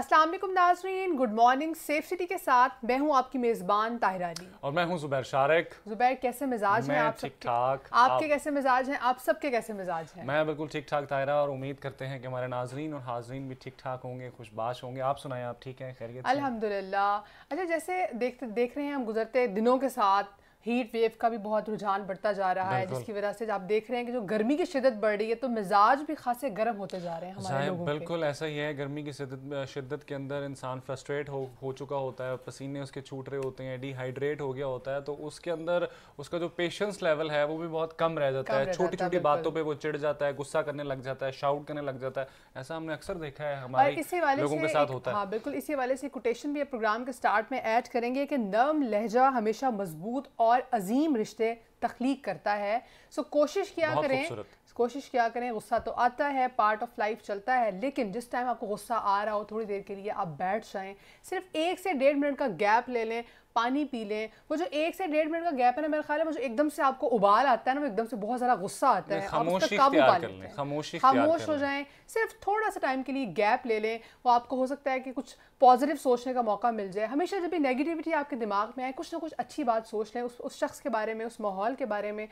अस्सलाम वालेकुम नाजरीन गुड मॉर्निंग सेफ सिटी के साथ मैं हूं आपकी मेज़बान ताहिरा अली और मैं हूं जुबैर शारक जुबैर कैसे मिजाज हैं आप ठीक ठाक आपके आप... कैसे मिजाज हैं आप सबके कैसे मिजाज हैं मैं बिल्कुल ठीक ठाक ताहिरा और उम्मीद करते हैं कि हमारे नाजरीन और हाजरीन भी ठीक ठाक होंगे खुशबाश होंगे आप सुनाएं आप ठीक हैं खैरियत अलहमदिल्ला अच्छा जैसे देखते देख रहे हैं हम गुजरते दिनों के साथ हीट वेव का भी बहुत रुझान बढ़ता जा रहा है जिसकी वजह से आप देख रहे हैं कि जो गर्मी की शिदत बढ़ रही है तो मिजाज भी खासे गर्म होते जा रहे हैं हमारे लोगों बिल्कुल के। ऐसा ही है गर्मी की शिदत शिदत के अंदर इंसान फ्रस्ट्रेट हो हो चुका होता है पसीने उसके छूट रहे होते हैं डिहाइड्रेट हो गया होता है तो उसके अंदर उसका जो पेशेंस लेवल है वो भी बहुत कम रह जाता है छोटी छोटी बातों पर वो चिड़ जाता है गुस्सा करने लग जाता है शाउट करने लग जाता है ऐसा हमने अक्सर देखा है हमारे लोगों के साथ होता है हाँ, बिल्कुल इसी वाले से कोटेशन भी प्रोग्राम के स्टार्ट में ऐड करेंगे कि नर्म लहजा हमेशा मजबूत और और अजीम रिश्ते तख्लीक करता है सो कोशिश किया करें कोशिश क्या करें गुस्सा तो आता है पार्ट ऑफ लाइफ चलता है लेकिन जिस टाइम आपको गुस्सा आ रहा हो थोड़ी देर के लिए आप बैठ जाएं सिर्फ एक से डेढ़ मिनट का गैप ले लें पानी पी लें वो जो एक से डेढ़ मिनट का गैप है ना मेरा ख्याल है जो एकदम से आपको उबाल आता है ना वो एकदम से बहुत ज़्यादा गुस्सा आता है आप उसका काबू पा लें खामोश हो जाएं सिर्फ थोड़ा सा टाइम के लिए गैप ले लें वो आपको हो सकता है कि कुछ पॉजिटिव सोचने का मौका मिल जाए हमेशा जब भी नेगेटिविटी आपके दिमाग में आए कुछ ना कुछ अच्छी बात सोच लें उस उस शख्स के बारे में उस माहौल के बारे में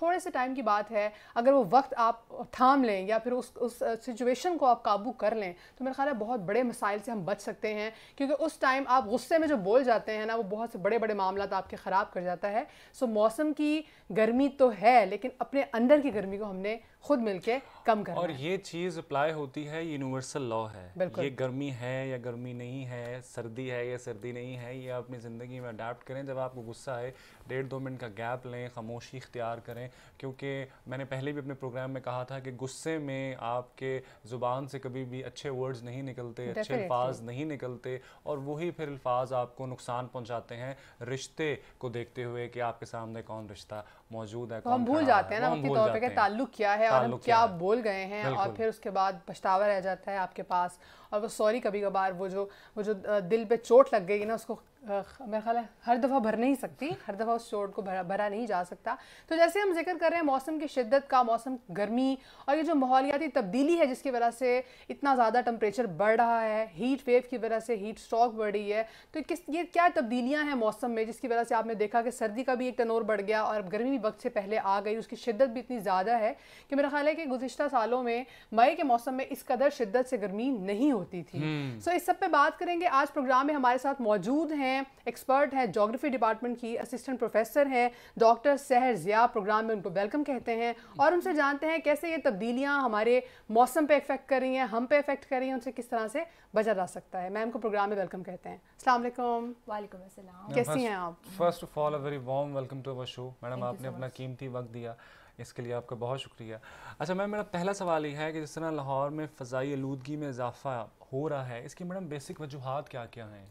थोड़े से टाइम की बात है अगर वो वक्त आप थाम लें या फिर उस उस सिचुएशन को आप काबू कर लें तो मेरा ख्याल है बहुत बड़े मसाइल से हम बच सकते हैं क्योंकि उस टाइम आप गुस्से में जो बोल जाते हैं ना वो बहुत से बड़े बड़े मामला तो आपके ख़राब कर जाता है सो मौसम की गर्मी तो है लेकिन अपने अंदर की गर्मी को हमने खुद मिलके कम करना और ये चीज़ अप्लाई होती है यूनिवर्सल लॉ है ये गर्मी है या गर्मी नहीं है सर्दी है या सर्दी नहीं है ये अपनी ज़िंदगी में अडाप्ट करें जब आपको गुस्सा है डेढ़ दो मिनट का गैप लें खामोशी इख्तियार करें क्योंकि मैंने पहले भी अपने प्रोग्राम में कहा था कि गुस्से में आपके ज़ुबान से कभी भी अच्छे वर्ड्स नहीं निकलते अच्छे अल्फाज नहीं निकलते और वही फिर अल्फाज आपको नुकसान पहुँचाते हैं रिश्ते को देखते हुए कि आपके सामने कौन रिश्ता मौजूद है तो हम भूल जाते हैं ना वक्ती तौर पर ताल्लुक क्या है और हम क्या बोल गए हैं और फिर उसके बाद पछतावा रह जाता है आपके पास और वो सॉरी कभी कभार वो जो वो जो दिल पे चोट लग गई ना उसको मेरा ख्याल है हर दफ़ा भर नहीं सकती हर दफ़ा उस चोट को भरा भरा नहीं जा सकता तो जैसे हम जिक्र कर रहे हैं मौसम की शिद्दत का मौसम गर्मी और ये जो माहौलियाती तब्दीली है जिसकी वजह से इतना ज़्यादा टम्परेचर बढ़ रहा है हीट वेव की वजह से हीट स्ट्रॉक बढ़ रही है तो किस ये क्या तब्दीलियाँ हैं मौसम में जिसकी वजह से आपने देखा कि सर्दी का भी एक टनोर बढ़ गया और गर्मी भी वक्त से पहले आ गई उसकी शिद्दत भी इतनी ज़्यादा है कि मेरा ख्याल है कि गुजशत सालों में मई के मौसम में इस कदर शिद्दत से गर्मी नहीं हो होती थी सो हम्म। so, इस सब पे बात करेंगे आज प्रोग्राम में हमारे साथ मौजूद हैं एक्सपर्ट हैं जोग्राफी डिपार्टमेंट की असिस्टेंट प्रोफेसर हैं डॉक्टर सहर ज़िया प्रोग्राम में उनको वेलकम कहते हैं और उनसे जानते हैं कैसे ये तब्दीलियाँ हमारे मौसम पर इफेक्ट कर रही हैं हम पे इफेक्ट कर रही हैं उनसे किस तरह से बचा जा सकता है मैम को प्रोग्राम में वेलकम कहते हैं असलम वालेकुम कैसी हैं आप first of all a very warm welcome to our show madam आपने अपना कीमती वक्त दिया इसके लिए आपका बहुत शुक्रिया अच्छा मैम मेरा पहला सवाल ये है कि जिस तरह लाहौर में फ़जाई आलूदगी में इजाफा हो रहा है इसकी मैडम बेसिक वजूहत क्या क्या हैं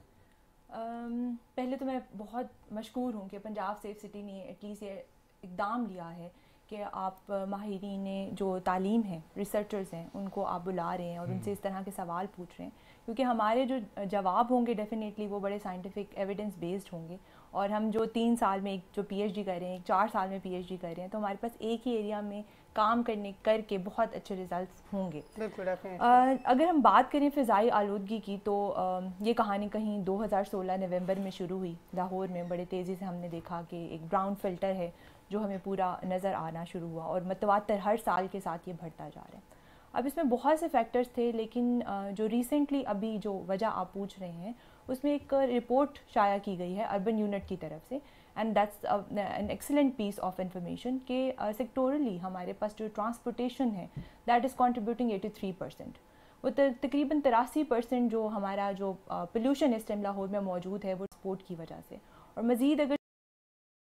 पहले तो मैं बहुत मशहूर हूँ कि पंजाब सेफ सिटी ने एटलीस्ट ये इकदाम लिया है कि आप माहरीन जो तालीम है रिसर्चर्स हैं उनको आप बुला रहे हैं और उनसे हम्म। इस तरह के सवाल पूछ रहे हैं क्योंकि हमारे जो जवाब होंगे डेफ़िनेटली वो बड़े साइंटिफिक एविडेंस बेस्ड होंगे और हम जो तीन साल में एक जो पीएचडी कर रहे हैं चार साल में पीएचडी कर रहे हैं तो हमारे पास एक ही एरिया में काम करने करके बहुत अच्छे रिजल्ट्स होंगे अगर हम बात करें फ़िज़ाई आलूदगी की तो आ, ये कहानी कहीं 2016 नवंबर में शुरू हुई लाहौर में बड़े तेज़ी से हमने देखा कि एक ब्राउन फिल्टर है जो हमें पूरा नज़र आना शुरू हुआ और मतवातर हर साल के साथ ये बढ़ता जा रहा है अब इसमें बहुत से फैक्टर्स थे लेकिन जो रिसेंटली अभी जो वजह आप पूछ रहे हैं उसमें एक रिपोर्ट शाया की गई है अर्बन यूनिट की तरफ से and that's an excellent piece of information के सेक्टोरली हमारे पास जो ट्रांसपोर्टेशन है that is contributing eighty three percent वो तकरीबन तिरासी परसेंट जो हमारा जो पोल्यूशन uh, इस टाइम लाहौर में मौजूद है वो स्पोर्ट की वजह से और मज़ीद अगर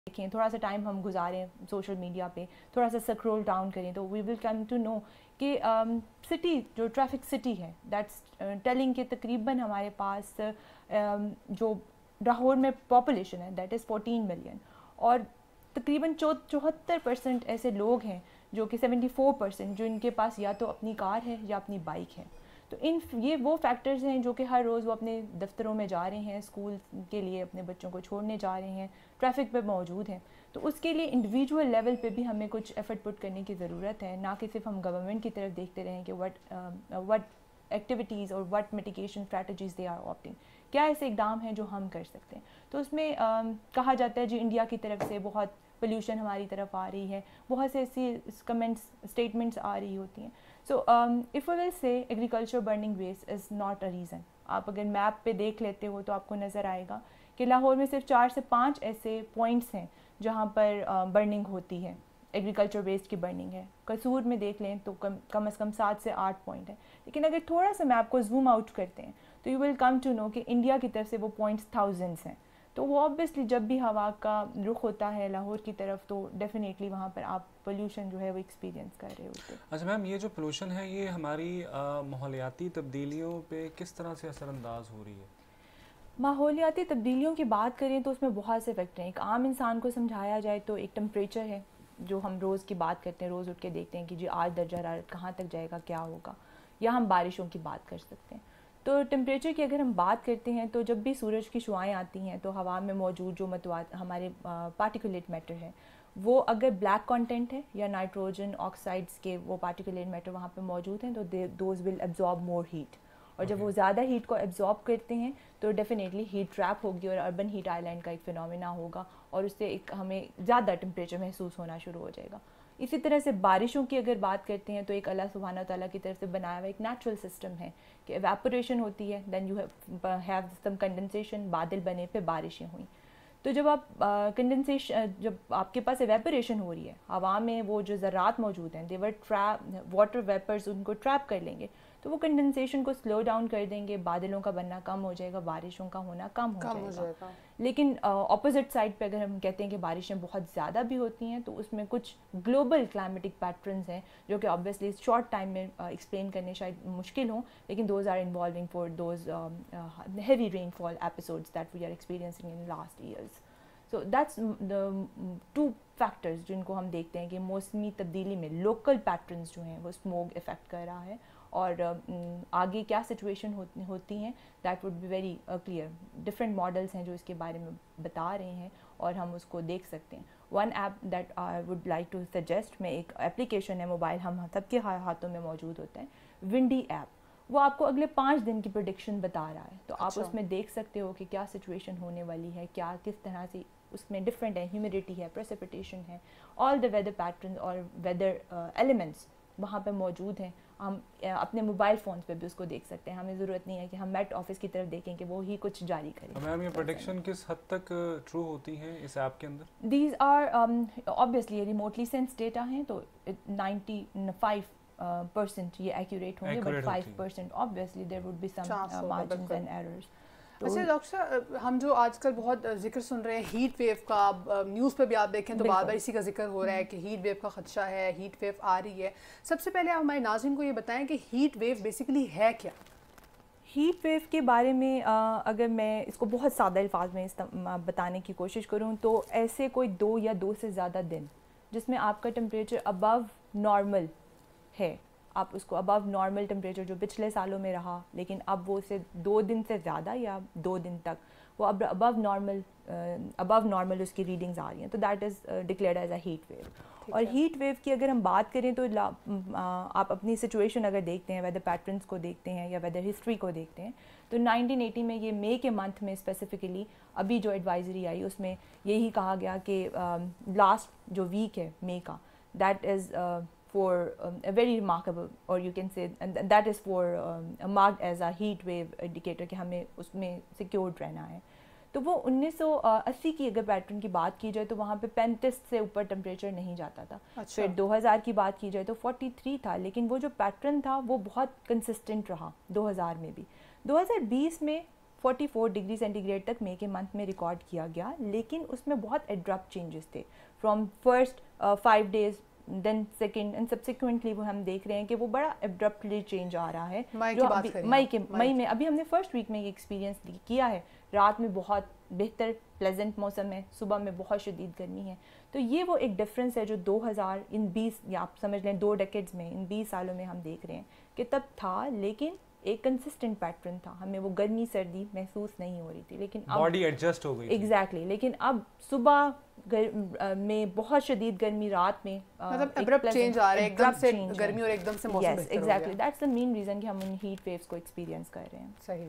देखें थोड़ा सा टाइम हम गुजारें सोशल मीडिया पे थोड़ा सा सक्रोल डाउन करें तो we will come to know कि सिटी um, जो ट्रैफिक सिटी है दैट्स टेलिंग के तकरीबन हमारे पास Um, जो लाहौर में पॉपुलेशन है दैट इज़ फोटीन मिलियन और तकरीबन चौ चौहत्तर परसेंट ऐसे लोग हैं जो कि सेवेंटी फोर परसेंट जो इनके पास या तो अपनी कार है या अपनी बाइक है तो इन ये वो फैक्टर्स हैं जो कि हर रोज़ वो अपने दफ्तरों में जा रहे हैं स्कूल के लिए अपने बच्चों को छोड़ने जा रहे हैं ट्रैफिक पे मौजूद हैं तो उसके लिए इंडिविजुअल लेवल पे भी हमें कुछ एफर्ट पुट करने की ज़रूरत है ना कि सिर्फ हम गवर्नमेंट की तरफ देखते रहें कि वट वट एक्टिविटीज़ और what mitigation strategies they are opting क्या ऐसे इकदाम हैं जो हम कर सकते हैं तो उसमें आ, कहा जाता है जी इंडिया की तरफ से बहुत पोल्यूशन हमारी तरफ आ रही है बहुत से ऐसी कमेंट्स स्टेटमेंट्स आ रही होती हैं so if will say agriculture burning waste is not a reason आप अगर मैप पे देख लेते हो तो आपको नज़र आएगा कि लाहौर में सिर्फ चार से पाँच ऐसे पॉइंट्स हैं जहाँ पर बर्निंग होती है एग्रीकल्चर वेस्ट की बर्निंग है कसूर में देख लें तो कम कम अज़ कम सात से आठ पॉइंट है लेकिन अगर थोड़ा सा मैप को जूम आउट करते हैं तो you will come to know कि इंडिया की तरफ से वो पॉइंट्स थाउजेंड्स हैं तो वो ऑब्वियसली जब भी हवा का रुख होता है लाहौर की तरफ तो डेफिनेटली वहाँ पर आप पोल्यूशन जो है वो एक्सपीरियंस कर रहे होते अच्छा मैम ये जो पोल्यूशन है ये हमारी माहौलियाती तब्दीलियों पे किस तरह से असरानंदाज हो रही है माहौलियाती तब्दीलियों की बात करें तो उसमें बहुत से फैक्टर हैं एक आम इंसान को समझाया जाए तो एक टम्परेचर है जो हम रोज़ की बात करते हैं रोज़ उठ के देखते हैं कि जी आज दर्जा हरारत कहाँ तक जाएगा क्या होगा या हम बारिशों की बात कर सकते हैं तो टेम्परेचर की अगर हम बात करते हैं तो जब भी सूरज की शुआएँ आती हैं तो हवा में मौजूद जो मतवा हमारे पार्टिकुलेट मैटर है वो अगर ब्लैक कंटेंट है या नाइट्रोजन ऑक्साइड्स के वो पार्टिकुलेट मैटर वहाँ पे मौजूद हैं तो those will absorb more heat और जब वो ज़्यादा हीट को एब्जॉर्ब करते हैं तो डेफिनेटली हीट ट्रैप होगी और अर्बन हीट आइलैंड का एक फिनोमेना होगा और उससे एक हमें ज़्यादा टेम्परेचर महसूस होना शुरू हो जाएगा इसी तरह से बारिशों की अगर बात करते हैं तो एक अल्लाह सुबहाना तला की तरफ से बनाया हुआ एक नेचुरल सिस्टम है कि एवेपोरेशन होती है then you have some condensation बादल बने फिर बारिशें हुई तो जब आप कंडेंसेशन uh, जब आपके पास एवेपोरेशन हो रही है हवा में वो जो ज़रात मौजूद हैं देवर ट्रैप वाटर वेपर्स उनको ट्रैप कर लेंगे तो वो कंडेंसेशन को स्लो डाउन कर देंगे बादलों का बनना कम हो जाएगा बारिशों का होना कम हो, कम जाएगा।, हो जाएगा लेकिन ऑपोजिट साइड पे अगर हम कहते हैं कि बारिशें बहुत ज़्यादा भी होती हैं तो उसमें कुछ ग्लोबल क्लाइमेटिक पैटर्न्स हैं जो कि ऑब्वियसली शॉर्ट टाइम में एक्सप्लेन uh, करने शायद मुश्किल हों लेकिन those are involving for those heavy rainfall episodes that we are experiencing in last years so that's two factors जिनको हम देखते हैं कि मौसमी तब्दीली में लोकल पैटर्न्स जो हैं वो स्मोग इफ़ेक्ट कर रहा है और आगे क्या सिचुएशन हो, होती हैं that would be very clear different models हैं जो इसके बारे में बता रहे हैं और हम उसको देख सकते हैं one app that I would like to suggest में एक एप्लीकेशन है मोबाइल हम सबके हाथों में मौजूद होते हैं विंडी ऐप वो आपको अगले पाँच दिन की प्रोडिक्शन बता रहा है तो अच्छा। आप उसमें देख सकते हो कि क्या सिचुएशन होने वाली है क्या किस तरह से उसमें डिफरेंट है ह्यूमिडिटी है प्रेसिपिटेशन है ऑल द वेदर पैटर्न और वेदर एलिमेंट्स वहाँ पे मौजूद हैं हम अपने मोबाइल फ़ोन पे भी उसको देख सकते हैं हमें ज़रूरत नहीं है कि हम मेट ऑफिस की तरफ देखें कि वो ही कुछ जारी करें मैम ये प्रोटेक्शन किस हद तक ट्रू होती है इस ऐप के अंदर these are obviously remotely sense data हैं तो नाइन्टी फाइव परसेंट ये एक्यूरेट होंगे but five percent obviously there would be some margin and errors तो अच्छा डॉक्टर साहब हम जो आजकल बहुत जिक्र सुन रहे हैं हीट वेव का न्यूज़ पे भी आप देखें तो बार बार इसी का जिक्र हो रहा है हम्म। कि हीट वेव का खदशा है हीट वेव आ रही है सबसे पहले आप हमारे नाजिन को ये बताएं कि हीट वेव बेसिकली है क्या हीट वेव के बारे में आ, अगर मैं इसको बहुत सादा अल्फाज में बताने की कोशिश करूँ तो ऐसे कोई दो या दो से ज़्यादा दिन जिसमें आपका टम्परेचर अबव नॉर्मल है आप उसको अबव नॉर्मल टेम्परेचर जो पिछले सालों में रहा लेकिन अब वो उसे दो दिन से ज़्यादा या दो दिन तक वो अब अबव नॉर्मल अबव नॉर्मल उसकी रीडिंग्स आ रही हैं तो that is declared as a heat wave और हीट वेव की अगर हम बात करें तो uh, आप अपनी सिचुएशन अगर देखते हैं वेदर पैटर्न्स को देखते हैं या वेदर हिस्ट्री को देखते हैं तो 1980 में ये मई के मंथ में स्पेसिफिकली अभी जो एडवाइजरी आई उसमें यही कहा गया कि लास्ट uh, जो वीक है मई का that is for um, a very remarkable or you can say and that is for um, marked as a heat wave indicator कि हमें उसमें secured रहना है तो वो 1980 की अगर पैटर्न की बात की जाए तो वहाँ पे पैंतीस से ऊपर टेम्परेचर नहीं जाता था अच्छा। फिर 2000 की बात की जाए तो 43 था लेकिन वो जो पैटर्न था वो बहुत कंसिस्टेंट रहा 2000 में भी 2020 में 44 डिग्री सेंटीग्रेड तक मे के मंथ में रिकॉर्ड किया गया लेकिन उसमें बहुत एड्रप्ट चेंजेस थे from first five days then second and subsequently वो हम देख रहे हैं कि वो बड़ा एब्रप्टली चेंज आ रहा है मई जो अभी मई के मई में अभी हमने फर्स्ट वीक में ये एक्सपीरियंस किया है रात में बहुत बेहतर प्लेजेंट मौसम है सुबह में बहुत शदीद गर्मी है तो ये वो एक डिफरेंस है जो 2000 इन 20 या आप समझ लें दो डेकेड्स में इन 20 सालों में हम देख रहे हैं कि तब था लेकिन एक कंसिस्टेंट पैटर्न था हमें वो गर्मी सर्दी महसूस नहीं हो रही थी लेकिन बॉडी एडजस्ट हो गई एग्जैक्टली exactly, लेकिन अब सुबह गर, में बहुत शदीद गर्मी रात में मतलब चेंज आ रहा है एकदम से गर्मी और एकदम से मौसम यस एग्जैक्टली मेन रीजन कि हम उन हीट वेव्स को एक्सपीरियंस कर रहे हैं सही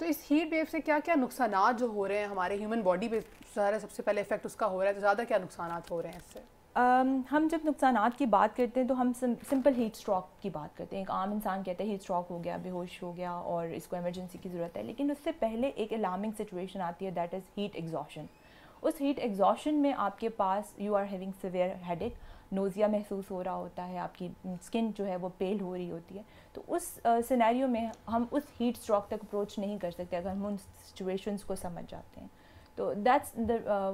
तो इस हीट वेव से क्या क्या नुकसान जो हो रहे हैं हमारे ह्यूमन बॉडी पे सारा सबसे पहले इफेक्ट उसका हो रहा है तो ज़्यादा क्या नुकसान हो रहे हैं इससे हम जब नुकसान की बात करते हैं तो हम सिंपल हीट स्ट्रोक की बात करते हैं एक आम इंसान कहता है हीट स्ट्रोक हो गया बेहोश हो गया और इसको एमरजेंसी की ज़रूरत है लेकिन उससे पहले एक अलार्मिंग सिचुएशन आती है दैट इज़ हीट एग्जॉशन उस हीट एग्जॉशन में आपके पास you are having severe headache nausea महसूस हो रहा होता है आपकी स्किन जो है वो पेल हो रही होती है तो उस सिनेरियो में हम उस हीट स्ट्रोक तक अप्रोच नहीं कर सकते अगर हम उन सिचुएशंस को समझ जाते हैं तो that's the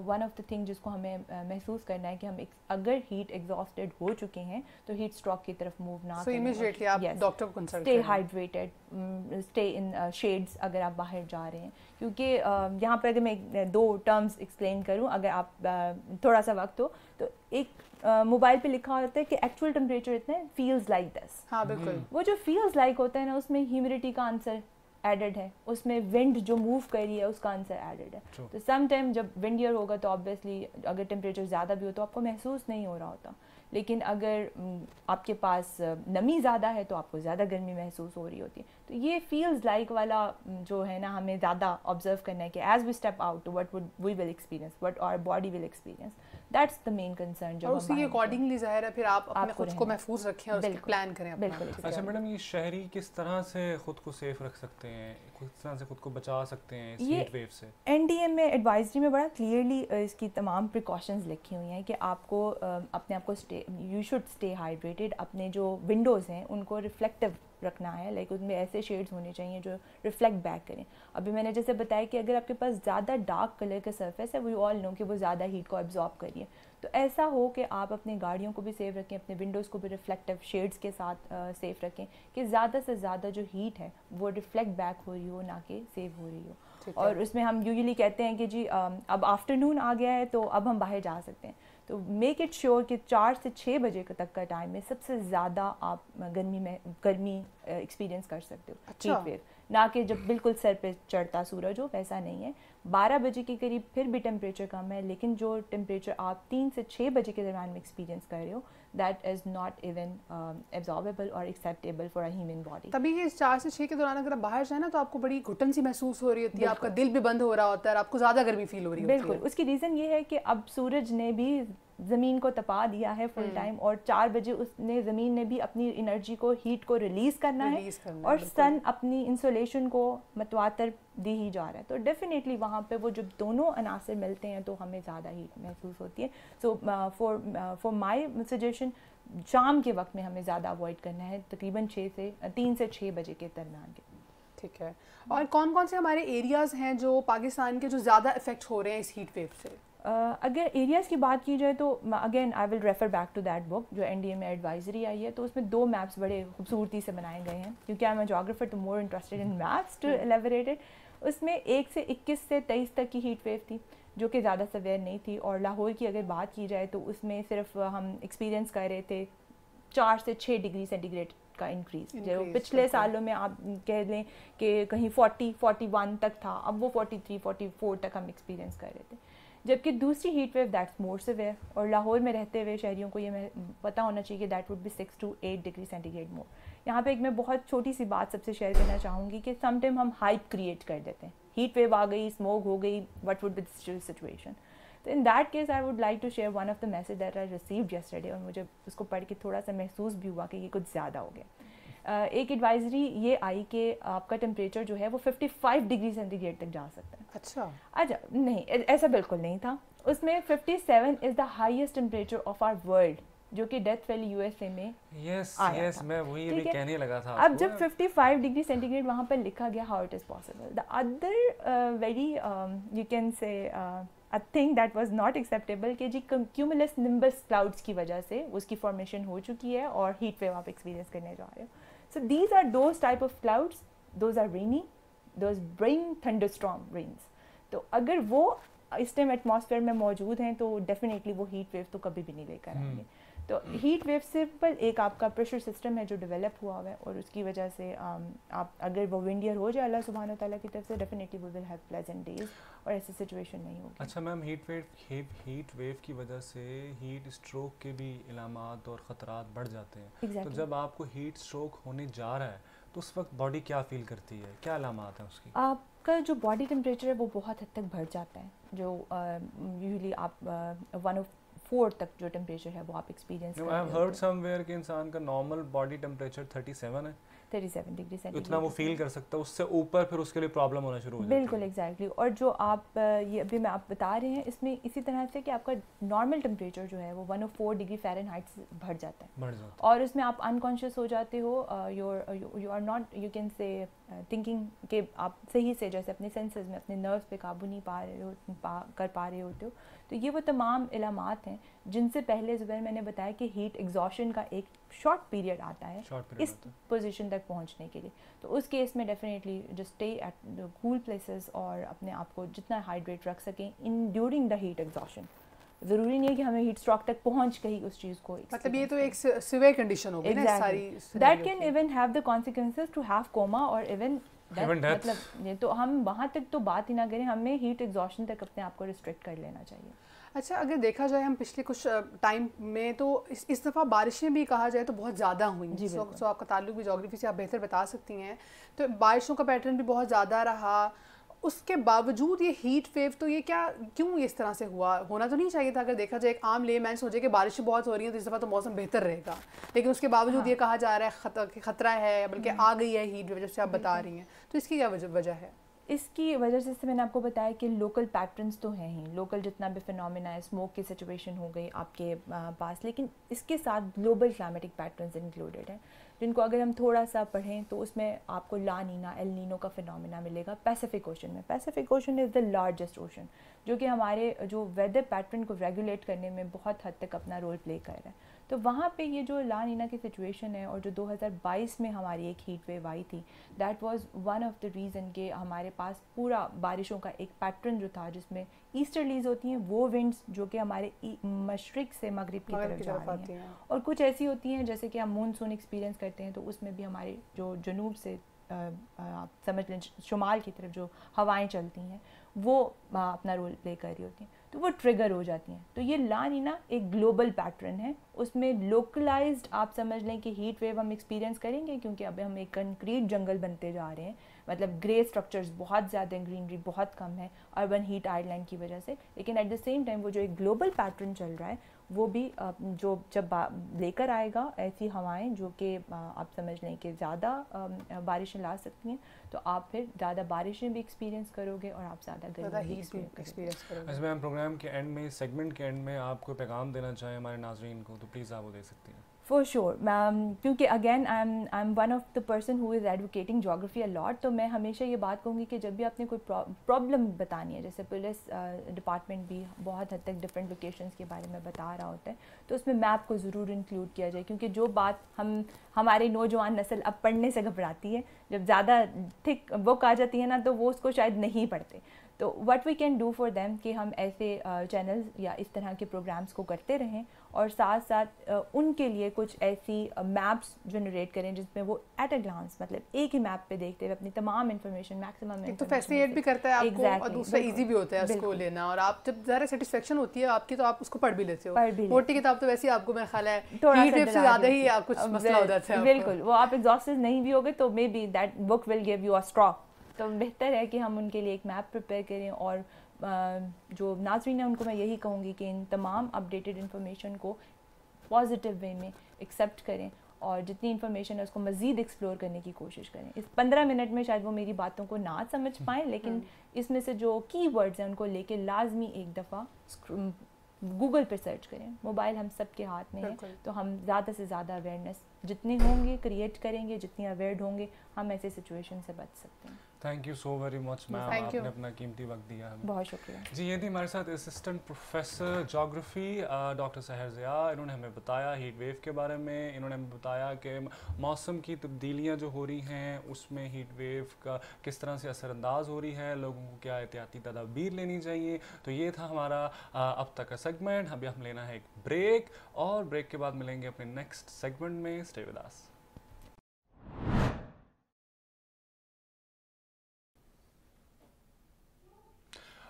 one of the thing जिसको हमें uh, महसूस करना है कि हम अगर हीट एग्जॉस्टेड हो चुके हैं तो हीट स्ट्रोक की तरफ मूव ना इमीडिएटली आप डॉक्टर को consult stay hydrated stay in shades अगर आप बाहर जा रहे हैं क्योंकि uh, यहाँ पर अगर मैं दो टर्म्स एक्सप्लेन करूँ अगर आप uh, थोड़ा सा वक्त हो तो एक uh, मोबाइल uh, पे लिखा होता है कि एक्चुअल टेम्परेचर इतना फील्स लाइक दस हाँ बिल्कुल वो जो फील्स लाइक होता है ना उसमें ह्यूमिडिटी का आंसर एडेड है उसमें विंड जो मूव कर रही है उसका आंसर एडेड है तो सम टाइम जब ईयर होगा तो ऑब्वियसली अगर टेम्परेचर ज़्यादा भी हो तो आपको महसूस नहीं हो रहा होता लेकिन अगर आपके पास नमी ज़्यादा है तो आपको ज़्यादा गर्मी महसूस हो रही होती है तो ये फील्स लाइक like वाला जो है ना हमें ज़्यादा ऑब्जर्व करना है कि as we step out what would we will experience what our body will experience that's the main concern जो उसी अकॉर्डिंगली जाहिर है फिर आप अपने खुद को महफूज रखें और उसको प्लान करें अपना अच्छा मैडम ये शहरी किस तरह से खुद को सेफ रख सकते हैं किस तरह से खुद को बचा सकते हैं इस हीट वेव से एनडीएम में एडवाइजरी में बड़ा क्लियरली इसकी तमाम प्रिकॉशंस लिखी हुई हैं कि आपको अपने आप को stay you should stay hydrated अपने जो विंडोज़ हैं उनको रिफ्लेक्टिव रखना है लाइक उसमें ऐसे शेड्स होने चाहिए जो रिफ्लेक्ट बैक करें अभी मैंने जैसे बताया कि अगर आपके पास ज़्यादा डार्क कलर का सर्फेस है वो ऑल नो कि वो ज़्यादा हीट को एब्जॉर्ब करिए तो ऐसा हो कि आप अपनी गाड़ियों को भी सेफ रखें अपने विंडोज़ को भी रिफ्लेक्टिव शेड्स के साथ सेफ रखें कि ज़्यादा से ज़्यादा जो हीट है वो रिफ्लेक्ट बैक हो रही हो ना कि सेव हो रही हो और उसमें हम यूजली कहते हैं कि जी अब आफ्टरनून आ गया है तो अब हम बाहर जा सकते हैं तो मेक इट श्योर कि चार से छः बजे तक का टाइम में सबसे ज़्यादा आप गर्मी में गर्मी एक्सपीरियंस कर सकते हो अच्छा। फिर ना कि जब बिल्कुल सर पे चढ़ता सूरज हो वैसा नहीं है बारह बजे के करीब फिर भी टेम्परेचर कम है लेकिन जो टेम्परेचर आप तीन से छः बजे के दरमियान में एक्सपीरियंस कर रहे हो that is not even absorbable और एक्सेप्टेबल फॉर for बॉडी तभी इस चार से छः के दौरान अगर आप बाहर जाए ना तो आपको बड़ी घुटन सी महसूस हो रही होती है आपका दिल भी बंद हो रहा होता है आपको ज़्यादा गर्मी फील हो रही है बिल्कुल उसकी रीज़न ये है कि अब सूरज ने भी ज़मीन को तपा दिया है फुल टाइम हम्म। और चार बजे उसने ज़मीन ने भी अपनी एनर्जी को हीट को रिलीज़ करना है और सन अपनी इंसुलेशन को मतवातर दे ही जा रहा है तो डेफिनेटली वहाँ पे वो जब दोनों अनासर मिलते हैं तो हमें ज़्यादा हीट महसूस होती है so for for my suggestion शाम के वक्त में हमें ज़्यादा अवॉइड करना है तकरीबन छः से तीन से छः बजे के दरमियान के ठीक है और कौन कौन से हमारे एरियाज़ हैं जो पाकिस्तान के जो ज़्यादा इफ़ेक्ट हो रहे हैं इस हीट वेव से अगर एरियाज़ की बात की जाए तो again I will refer back to that book जो एन डी में एडवाइजरी आई है तो उसमें दो मैप्स बड़े खूबसूरती से बनाए गए हैं क्योंकि I am geographer too more interested in maps to elaborated उसमें एक से इक्कीस से तेईस तक की हीट वेव थी जो कि ज़्यादा सवेयर नहीं थी और लाहौर की अगर बात की जाए तो उसमें सिर्फ हम एक्सपीरियंस कर रहे थे चार से छः डिग्री सेंटीग्रेड का इंक्रीज जो पिछले सालों में आप कह लें कि कहीं फोर्टी वन तक था अब वो फोर्टी थ्री फोर्टी फोर तक हम एक्सपीरियंस कर रहे थे जबकि दूसरी heat wave that's more severe और लाहौर में रहते हुए शहरीों को ये पता होना चाहिए कि that would be six to eight degree centigrade more यहाँ पे एक मैं बहुत छोटी सी बात सबसे शेयर करना चाहूँगी कि समटाइम हम हाइप क्रिएट कर देते हैं हीट वेव आ गई स्मोक हो गई वट वुड बी सिचुएशन तो in that case I would like to share one of the message that I receive yesterday और मुझे उसको पढ़ के थोड़ा सा महसूस भी हुआ कि ये कुछ ज़्यादा हो गया एक एडवाइजरी ये आई कि आपका टेम्परेचर जो है वो 55 डिग्री सेंटीग्रेड तक जा सकता है अच्छा अच्छा नहीं ऐसा बिल्कुल नहीं था उसमें 57 is the highest temperature of our world जो कि डेथ वैली यूएसए में यस yes, yes, मैं वही भी कहने लगा था अब जब 55 डिग्री सेंटीग्रेड वहाँ पर लिखा गया how it is possible the other very you can say a thing that was not acceptable कि जी क्यूमुलस निम्बस क्लाउड्स की वजह से उसकी फॉर्मेशन हो चुकी है और हीट वेव आप एक्सपीरियंस करने जा रहे हो So these are those type of clouds, those are rainy, those bring thunderstorm rains. तो अगर वो इस टाइम एटमॉस्फेयर में मौजूद हैं तो डेफिनेटली वो हीट वेव तो कभी भी नहीं लेकर आएंगे hmm. तो हीट वेव से पर एक आपका प्रेशर सिस्टम है जो डेवलप हुआ हुआ है और उसकी वजह से um, आप अगर वो विंडियर हो जाए अल्लाह सुबहान तला की तरफ से definitely we will have pleasant days और ऐसी सिचुएशन नहीं होगी अच्छा ma'am heat wave heat wave की वजह से हीट स्ट्रोक के भी इलामत और खतरा बढ़ जाते हैं तो exactly. तो जब आपको हीट स्ट्रोक होने जा रहा है तो उस वक्त बॉडी क्या फील करती है क्या अलामत है उसकी आपका जो बॉडी टेम्परेचर है वो बहुत हद तक बढ़ जाता है जो यूजली uh, आप वन uh, ऑफ फोर तक जो टेम्परेचर है वो आप experience no, I heard somewhere कि इंसान का नॉर्मल बॉडी टेम्परेचर 37 है 37 डिग्री सेंटीग्रेड इतना वो फील कर सकता है उससे ऊपर फिर उसके लिए प्रॉब्लम होना शुरू हो बिल्कुल एग्जैक्टली और जो आप ये अभी मैं आप बता रहे हैं इसमें इसी तरह से कि आपका नॉर्मल टेम्परेचर जो है वो 104 डिग्री फ़ारेनहाइट से बढ़ जाता है बढ़ जाता है और उसमें आप अनकॉन्शियस हो जाते हो your you are not you can say thinking के आप सही से जैसे अपने सेंसेस में अपने नर्व्स पे काबू नहीं पा रहे हो पा कर पा रहे होते हो तो ये वो तमाम इलामत हैं जिनसे पहले जुबैर मैंने बताया कि हीट एग्जॉशन का एक शॉर्ट पीरियड आता है इस पोजीशन तक पहुंचने के लिए तो उस केस में डेफिनेटली जो स्टे एट कूल प्लेसेस और अपने आप को जितना हाइड्रेट रख सकें in during the heat exhaustion जरूरी नहीं है कि हमें हीट स्ट्रॉक तक पहुंच गई उस चीज को मतलब ये तो एक कंडीशन हो गई ना सारी that can even have the consequences to have coma और इवन मतलब तो हम वहाँ तक तो बात ही ना करें हमें हीट एग्जॉशन तक अपने आप को रिस्ट्रिक्ट कर लेना चाहिए अच्छा अगर देखा जाए हम पिछले कुछ टाइम में तो इस इस दफ़ा बारिशें भी कहा जाए तो बहुत ज़्यादा हुई जी सो, सो आपका ताल्लुक भी जोग्राफी से आप बेहतर बता सकती हैं तो बारिशों का पैटर्न भी बहुत ज़्यादा रहा उसके बावजूद ये हीट वेव तो ये क्या क्यों इस तरह से हुआ होना तो नहीं चाहिए था अगर देखा जाए एक आम ले मैं सोचे कि बारिश बहुत हो रही है तो इस दफ़ा तो मौसम बेहतर रहेगा लेकिन उसके बावजूद हाँ। ये कहा जा रहा है खतरा है बल्कि हम्म। आ गई है हीट वेव जैसे आप बता रही हैं तो इसकी क्या वजह है इसकी वजह से मैंने आपको बताया कि लोकल पैटर्न्स तो हैं ही लोकल जितना भी फिनोमिना है स्मोक की सिचुएशन हो गई आपके पास लेकिन इसके साथ ग्लोबल क्लाइमेटिक पैटर्न्स इंक्लूडेड हैं जिनको अगर हम थोड़ा सा पढ़ें तो उसमें आपको ला नीना एल नीनो का फिनोमिना मिलेगा पैसिफिक ओशन में Pacific Ocean is the largest ocean जो कि हमारे जो वेदर पैटर्न को रेगुलेट करने में बहुत हद तक अपना रोल प्ले कर रहा है तो वहाँ पे ये जो लानीना की सिचुएशन है और जो 2022 में हमारी एक हीट वेव आई थी that was one of the reason के हमारे पास पूरा बारिशों का एक पैटर्न जो था जिसमें ईस्टर्लीज होती हैं वो विंड्स जो कि हमारे मशरक से मगरब की तरफ जा रही हैं और कुछ ऐसी होती हैं जैसे कि हम मानसून एक्सपीरियंस करते हैं तो उसमें भी हमारे जो जनूब से आप समझ लें शुमाल की तरफ जो हवाएं चलती हैं वो अपना रोल प्ले कर रही होती हैं तो वो ट्रिगर हो जाती हैं तो ये ला नीना एक ग्लोबल पैटर्न है उसमें लोकलाइज्ड आप समझ लें कि हीट वेव हम एक्सपीरियंस करेंगे क्योंकि अब हम एक कंक्रीट जंगल बनते जा रहे हैं मतलब ग्रे स्ट्रक्चर्स बहुत ज़्यादा ग्रीनरी बहुत कम है अर्बन हीट आइलैंड की वजह से लेकिन एट द सेम टाइम वो जो एक ग्लोबल पैटर्न चल रहा है वो भी जो जब लेकर आएगा ऐसी हवाएं जो कि आप समझ लें कि ज़्यादा बारिशें ला सकती हैं तो आप फिर ज़्यादा बारिशें भी एक्सपीरियंस करोगे और आप ज़्यादा गर्मी एक्सपीरियंस करोगे इसमें हम प्रोग्राम के एंड में सेगमेंट के एंड में आपको पैगाम देना चाहें हमारे नाजरन को तो प्लीज़ आप वो दे सकती हैं फॉर श्योर मैम क्योंकि again I am I am one of the person who is advocating geography a lot तो मैं हमेशा ये बात कहूँगी कि जब भी आपने कोई प्रॉब्लम बतानी है जैसे पुलिस डिपार्टमेंट भी बहुत हद तक डिफरेंट लोकेशन के बारे में बता रहा होता है तो उसमें मैप को ज़रूर इंक्लूड किया जाए क्योंकि जो बात हम हमारी नौजवान नस्ल अब पढ़ने से घबराती है जब ज़्यादा थिक बुक आ जाती है ना तो वो उसको शायद नहीं पढ़ते तो what we can do for them कि हम ऐसे चैनल्स uh, या इस तरह के प्रोग्राम्स को करते रहें और साथ साथ उनके लिए कुछ ऐसी मैप्स जनरेट करें जिसमें वो एट अ ग्लांस मतलब एक ही मैप पे देखते हुए अपनी तमाम इन्फॉर्मेशन मैक्सिमम एक तो फैसिलिट भी करता है आपको exactly, और दूसरा इजी भी होता है उसको लेना और आप जब ज़्यादा सेटिस्फेक्शन होती है आपकी तो आप उसको पढ़ भी लेते हो पढ़ भी मोटी किताब तो वैसे आपको मेरा ख्याल है ज़्यादा ही कुछ मसला हो जाता है बिल्कुल वो आप एग्जॉस्टेड नहीं भी हो गए तो maybe that book will give you a straw तो बेहतर है कि हम उनके लिए एक मैप प्रिपेयर करें और जो नाजरीन है उनको मैं यही कहूँगी कि इन तमाम अपडेटेड इन्फॉर्मेशन को पॉजिटिव वे में एक्सेप्ट करें और जितनी इन्फॉर्मेशन है उसको मज़ीद एक्सप्लोर करने की कोशिश करें इस पंद्रह मिनट में शायद वो मेरी बातों को ना समझ हम्म, पाए लेकिन हम्म। इसमें से जो की वर्ड्स हैं उनको लेके लाजमी एक दफ़ा गूगल पर सर्च करें मोबाइल हम सब के हाथ में है तो हम ज़्यादा से ज़्यादा अवेयरनेस जितने होंगे क्रिएट करेंगे जितनी अवेयर होंगे हम ऐसे सिचुएशन से बच सकते हैं thank you so very much ma'am आपने अपना कीमती वक्त दिया हमें बहुत शुक्रिया जी ये थी हमारे साथ assistant professor geography doctor Sahar Zia इन्होंने हमें बताया हीट वेव के बारे में इन्होंने हमें बताया कि मौसम की तब्दीलियाँ जो हो रही हैं उसमें हीट वेव का किस तरह से असरानंदाज हो रही है लोगों को क्या एहतियाती तदाबीर लेनी चाहिए तो ये था हमारा अब तक का सेगमेंट अभी हम लेना है एक ब्रेक और ब्रेक के बाद मिलेंगे अपने नेक्स्ट सेगमेंट में स्टेविदास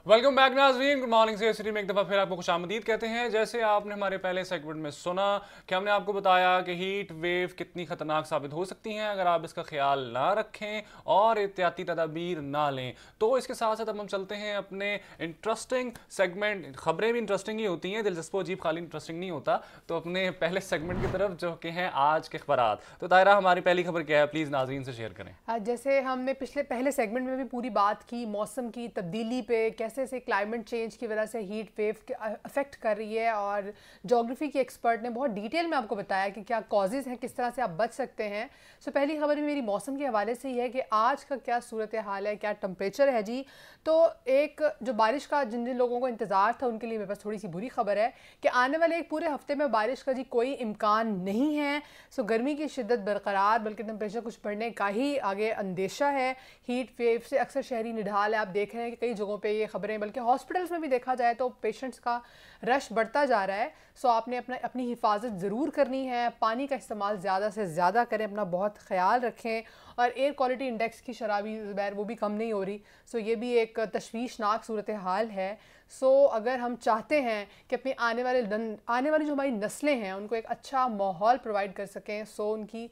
वेलकम बैक नाजरीन गुड मॉर्निंग से सिटी में एक दफ़ा फिर आपको खुश आमदीद कहते हैं जैसे आपने हमारे पहले सेगमेंट में सुना कि हमने आपको बताया कि हीट वेव कितनी ख़तरनाक साबित हो सकती हैं अगर आप इसका ख्याल ना रखें और एहतियाती तदाबीर ना लें तो इसके साथ साथ अब हम चलते हैं अपने इंटरेस्टिंग सेगमेंट खबरें भी इंटरेस्टिंग ही होती हैं दिलचस्प अजीब खाली इंटरेस्टिंग नहीं होता तो अपने पहले सेगमेंट की तरफ जो कि हैं आज के अखबार तो दायरा हमारी पहली खबर क्या है प्लीज़ नाजरीन से शेयर करें हाँ, जैसे हमने पिछले पहले सेगमेंट में भी पूरी बात की मौसम की तब्दीली पे कैसे कैसे से क्लाइमेट चेंज की वजह से हीट वेव अफेक्ट कर रही है और जोग्राफी के एक्सपर्ट ने बहुत डिटेल में आपको बताया कि क्या कॉजेज़ हैं किस तरह से आप बच सकते हैं सो so, पहली खबर मेरी मौसम के हवाले से ही है कि आज का क्या सूरत हाल है क्या टम्परेचर है जी तो एक जो बारिश का जिन जिन लोगों को इंतज़ार था उनके लिए मेरे पास थोड़ी सी बुरी खबर है कि आने वाले एक पूरे हफ्ते में बारिश का जी कोई इम्कान नहीं है सो so, गर्मी की शिदत बरकरार बल्कि टम्परेचर कुछ बढ़ने का ही आगे अंदेशा है हीट वेव से अक्सर शहरी निढाल है आप देख रहे हैं कि कई जगहों पर ये खबर खबरें बल्कि हॉस्पिटल्स में भी देखा जाए तो पेशेंट्स का रश बढ़ता जा रहा है सो आपने अपना अपनी हिफाजत ज़रूर करनी है पानी का इस्तेमाल ज़्यादा से ज़्यादा करें अपना बहुत ख्याल रखें और एयर क्वालिटी इंडेक्स की शराबी ज़ुबैर वो भी कम नहीं हो रही सो ये भी एक तशवीशनाक सूरत हाल है सो अगर हम चाहते हैं कि अपने आने वाले आने वाली जो हमारी नस्लें हैं उनको एक अच्छा माहौल प्रोवाइड कर सकें सो उनकी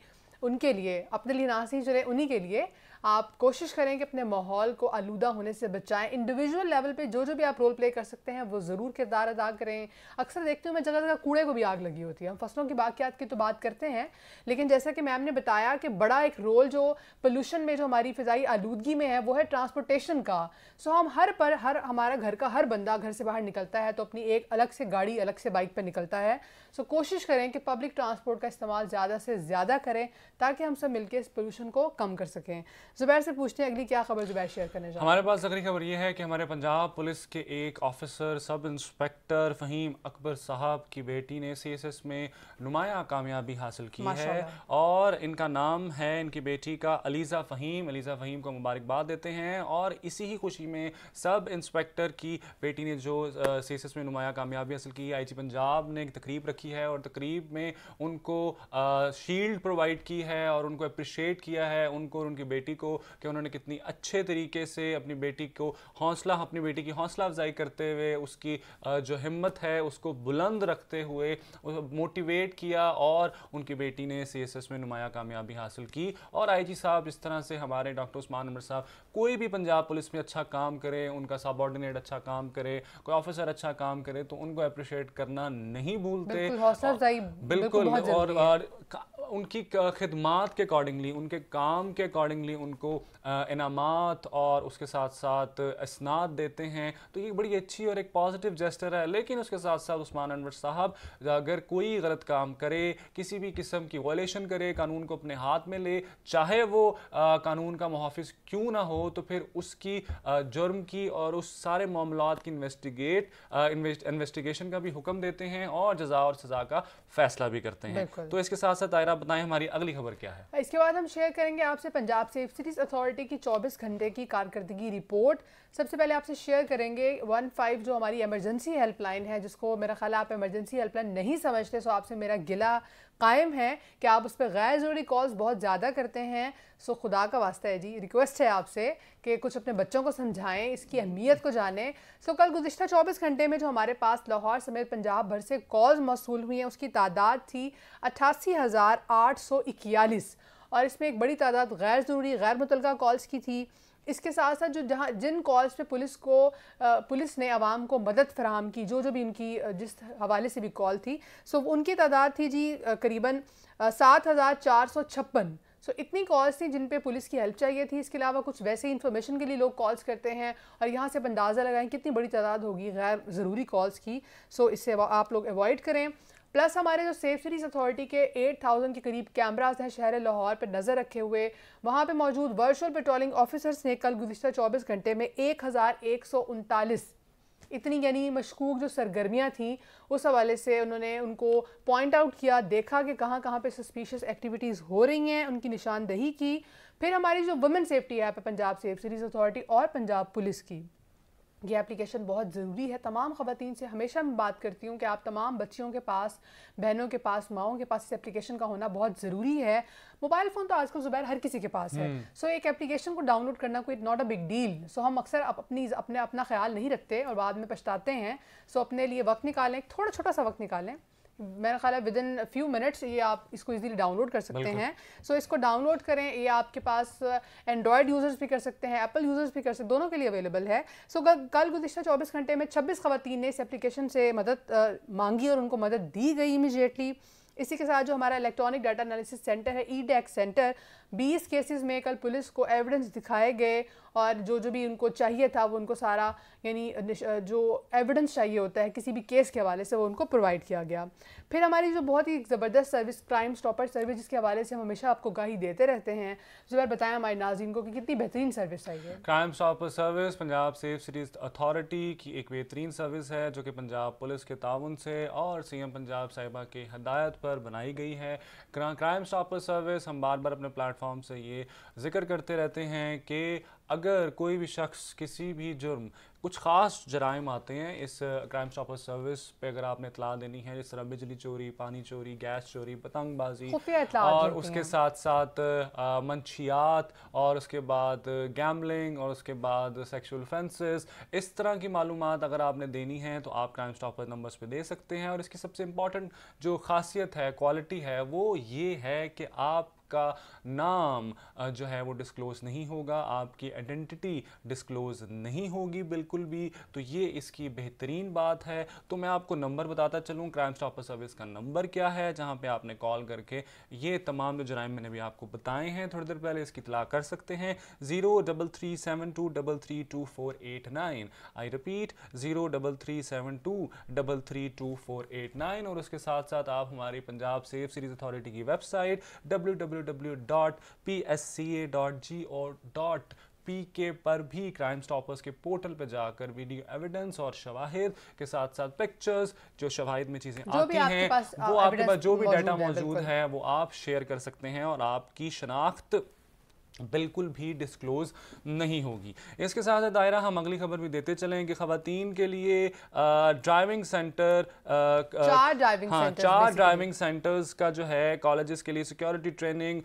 उनके लिए अपने लिए ना सही चले उन्हीं के लिए आप कोशिश करें कि अपने माहौल को आलूदा होने से बचाएं इंडिविजुअल लेवल पे जो जो भी आप रोल प्ले कर सकते हैं वो ज़रूर किरदार अदा करें अक्सर देखती हूँ मैं जगह जगह कूड़े को भी आग लगी होती है हम फसलों की बाकियात की तो बात करते हैं लेकिन जैसा कि मैम ने बताया कि बड़ा एक रोल जो पोल्यूशन में जो हमारी फ़िज़ाई आलूदगी में है वो है ट्रांसपोर्टेशन का सो हम हर पर हर हमारा घर का हर बंदा घर से बाहर निकलता है तो अपनी एक अलग से गाड़ी अलग से बाइक पर निकलता है सो कोशिश करें कि पब्लिक ट्रांसपोर्ट का इस्तेमाल ज़्यादा से ज़्यादा करें ताकि हम सब मिलकर इस पोल्यूशन को कम कर सकें जुबैर से पूछते हैं अगली क्या खबर जुबैर शेयर करने जा हमारे पास अगली खबर ये है कि हमारे पंजाब पुलिस के एक officer sub inspector Faheem Akbar साहब की बेटी ने सी एस एस में नुमाया कामयाबी हासिल की है और इनका नाम है इनकी बेटी का अलीज़ा फ़हीम अलीज़ा फ़हीम को मुबारकबाद देते हैं और इसी ही खुशी में सब इंस्पेक्टर की बेटी ने जो सी एस एस में नुमाया कामयाबी हासिल की आई जी पंजाब ने एक तकरीब रखी है और तकरीब में उनको शील्ड प्रोवाइड की है और उनको अप्रिशिएट किया है उनको और उनकी बेटी को कि उन्होंने कितनी अच्छे तरीके से अपनी बेटी को हौसला अपनी बेटी की हौसला अफजाई करते हुए उसकी जो हिम्मत है उसको बुलंद रखते हुए मोटिवेट किया और उनकी बेटी ने सी में नुमाया कामयाबी हासिल की और आई साहब इस तरह से हमारे डॉक्टर उस्मान अमर साहब कोई भी पंजाब पुलिस में अच्छा काम करे उनका सबॉर्डिनेट अच्छा काम करे कोई ऑफिसर अच्छा काम करे तो उनको अप्रिशिएट करना नहीं भूलते बिल्कुल और, और, और उनकी खदमात के अकॉर्डिंगली उनके काम के अकॉर्डिंगली उन उनको इनामत और उसके साथ साथ इसनाद देते हैं तो ये बड़ी अच्छी और एक पॉजिटिव जेस्टर है लेकिन उसके साथ साथ उस्मान अनवर साहब अगर कोई गलत काम करे किसी भी किस्म की वॉलेशन करे कानून को अपने हाथ में ले चाहे वो आ, कानून का मुहाफ़ क्यों ना हो तो फिर उसकी जुर्म की और उस सारे मामला की इन्वेस्टिगेट इन्वेस्टिगेशन का भी हुक्म देते हैं और जजा और सजा का फैसला भी करते हैं तो इसके साथ साथ आयरा बताएं हमारी अगली खबर क्या है इसके बाद हम शेयर करेंगे आपसे पंजाब सेफ से सिटीज़ अथॉरिटी की 24 घंटे की कारकर्दगी रिपोर्ट सबसे पहले आपसे शेयर करेंगे वन फाइव जो हमारी एमरजेंसी हेल्पलाइन है जिसको मेरा ख्याल आप एमरजेंसी हेल्पलाइन नहीं समझते सो आपसे मेरा गिला कायम है कि आप उस पर गैर ज़रूरी कॉल्स बहुत ज़्यादा करते हैं सो खुदा का वास्ता है जी रिक्वेस्ट है आपसे कि कुछ अपने बच्चों को समझाएं इसकी अहमियत को जानें सो कल गुजशत चौबीस घंटे में जो हमारे पास लाहौर समेत पंजाब भर से कॉल्स मौसू हुई हैं उसकी तादाद थी अट्ठासी हज़ार आठ सौ इक्यालीस और इसमें एक बड़ी तादाद गैर ज़रूरी गैर मुतलका कॉल्स की थी इसके साथ साथ जो जहाँ जिन कॉल्स पे पुलिस को पुलिस ने आवाम को मदद फराहम की जो जो भी उनकी जिस हवाले से भी कॉल थी सो उनकी तादाद थी जी करीबन सात हज़ार चार सौ छप्पन सो इतनी कॉल्स थी जिन पे पुलिस की हेल्प चाहिए थी इसके अलावा कुछ वैसे ही इन्फॉर्मेशन के लिए लोग कॉल्स करते हैं और यहाँ से आप अंदाज़ा लगाएं कितनी बड़ी तादाद होगी गैर ज़रूरी कॉल्स की सो इससे आप लोग अवॉइड करें प्लस हमारे जो सेफ सिटीज़ अथॉरिटी के 8000 के करीब कैमराज हैं शहर लाहौर पर नज़र रखे हुए वहाँ पर मौजूद वर्चुअल पेट्रोलिंग ऑफिसर्स ने कल गुजशत चौबीस घंटे में एक इतनी यानी मशकूक जो सरगर्मियाँ थीं उस हवाले से उन्होंने उनको पॉइंट आउट किया देखा कि कहाँ कहाँ पे सस्पिशियस एक्टिविटीज़ हो रही हैं उनकी निशानदही की फिर हमारी जो वुमेन सेफ्टी ऐप है पंजाब सेफ सिटीज़ अथॉरिटी और पंजाब पुलिस की ये एप्लीकेशन बहुत ज़रूरी है तमाम ख़वान से हमेशा मैं बात करती हूँ कि आप तमाम बच्चियों के पास बहनों के पास माओं के पास इस एप्लीकेशन का होना बहुत ज़रूरी है मोबाइल फ़ोन तो आजकल ज़ुबैर हर किसी के पास है सो हम्म। so, एक एप्लीकेशन को डाउनलोड करना कोई not a big deal so हम अक्सर अपनी अपने अपना ख्याल नहीं रखते और बाद में पछताते हैं सो so, अपने लिए वक्त निकालें थोड़ा छोटा सा वक्त निकालें मेरा ख्याल है विद इन फ्यू मिनट्स ये आप इसको इजीली डाउनलोड कर सकते हैं सो so, इसको डाउनलोड करें ये आपके पास एंड्रॉयड uh, यूज़र्स भी कर सकते हैं एप्पल यूज़र्स भी कर सकते हैं दोनों के लिए अवेलेबल है सो so, कल गुजशत चौबीस घंटे में छब्बीस खातन ने इस एप्लीकेशन से मदद आ, uh, मांगी और उनको मदद दी गई इमीजिएटली इसी के साथ जो हमारा इलेक्ट्रॉनिक डाटा एनालिसिस सेंटर है ई e सेंटर बीस केसेस में कल पुलिस को एविडेंस दिखाए गए और जो जो भी उनको चाहिए था वो उनको सारा यानी जो एविडेंस चाहिए होता है किसी भी केस के हवाले से वो उनको प्रोवाइड किया गया फिर हमारी जो बहुत ही ज़बरदस्त सर्विस क्राइम स्टॉपर सर्विस जिसके हवाले से हम हमेशा आपको गाही देते रहते हैं जो बार बताएं हमारे नाजिन को कि कितनी बेहतरीन सर्विस है crime stopper service Punjab safe cities authority की एक बेहतरीन सर्विस है जो कि पंजाब पुलिस के ताउन से और सी एम पंजाब साहिबा की हदायत पर बनाई गई है क्राइम स्टॉपर सर्विस हम बार बार अपने प्लेटफॉर्म प्लेटफॉर्म से ये जिक्र करते रहते हैं कि अगर कोई भी शख्स किसी भी जुर्म कुछ ख़ास जराइम आते हैं इस क्राइम स्टॉपर सर्विस पे अगर आपने इतला देनी है जिस तरह बिजली चोरी पानी चोरी गैस चोरी पतंगबाजी और उसके साथ साथ मंशियात और उसके बाद गैमलिंग और उसके बाद सेक्शुअल ऑफेंसेस इस तरह की मालूम अगर आपने देनी है तो आप क्राइम स्टॉपर नंबर्स पे दे सकते हैं और इसकी सबसे इम्पॉर्टेंट जो खासियत है क्वालिटी है वो ये है कि आप आपका नाम जो है वो डिस्क्लोज नहीं होगा आपकी आइडेंटिटी डिस्क्लोज नहीं होगी बिल्कुल भी तो ये इसकी बेहतरीन बात है तो मैं आपको नंबर बताता चलूँ क्राइम स्टॉपर सर्विस का नंबर क्या है जहाँ पर आपने कॉल करके ये तमाम जो जराइम मैंने भी आपको बताए हैं थोड़ी देर पहले इसकी इतला कर सकते हैं zero double three seven two double three two four eight nine I repeat zero double three seven two double three two four eight nine और उसके साथ साथ आप हमारी पंजाब सेफ सीरीज अथॉरिटी की website W W www.psca.go.pk PK पर भी crime stoppers के पोर्टल पर जाकर वीडियो एविडेंस और शवाहिद के साथ साथ पिक्चर्स जो शवाहिद में चीजें आती हैं वो आपके पास जो भी डाटा मौजूद है वो आप शेयर कर सकते हैं और आपकी शनाख्त बिल्कुल भी डिस्क्लोज नहीं होगी इसके साथ दायरा हम अगली खबर भी देते चलें कि खातन के लिए ड्राइविंग सेंटर आ, चार ड्राइविंग हाँ, सेंटर्स चार ड्राइविंग सेंटर्स का जो है कॉलेजेस के लिए security training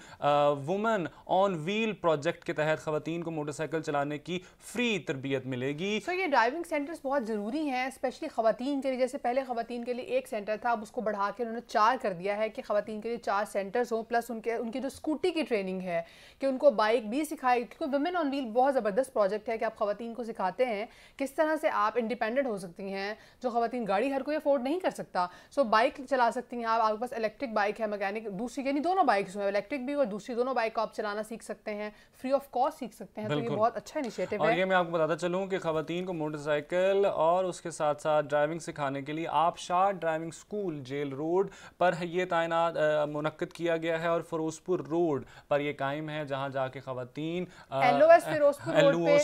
women on wheel project के तहत खातन को मोटरसाइकिल चलाने की फ्री तरबियत मिलेगी सो ये ड्राइविंग सेंटर्स बहुत ज़रूरी हैं स्पेशली खातन के लिए जैसे पहले खातन के लिए एक सेंटर था अब उसको बढ़ा के उन्होंने चार कर दिया है कि खातन के लिए चार सेंटर्स हों प्लस उनके उनकी जो स्कूटी की ट्रेनिंग है कि उनको बाइक भी सिखाई क्योंकि वुमेन ऑन व्हील बहुत ज़बरदस्त प्रोजेक्ट है कि आप खातन को सिखाते हैं किस तरह से आप इंडिपेंडेंट हो सकती हैं जो खातन गाड़ी हर कोई अफोर्ड नहीं कर सकता सो बाइक चला सकती हैं आप आपके पास इलेक्ट्रिक बाइक है मैकेनिक दूसरी यानी दोनों बाइक्स हुए इलेक्ट्रिक भी और दूसरी दोनों बाइक को आप चलाना सीख सकते हैं फ्री ऑफ कॉस्ट सीख सकते हैं तो ये बहुत अच्छा इनिशिएटिव है ये मैं आपको बताता चलूँ कि खातन को मोटरसाइकिल और उसके साथ साथ ड्राइविंग सिखाने के लिए आप Abshar driving school jail road पर ये तैनात मुनद किया गया है और फरोजपुर रोड पर यह कायम है जहाँ जा के खातन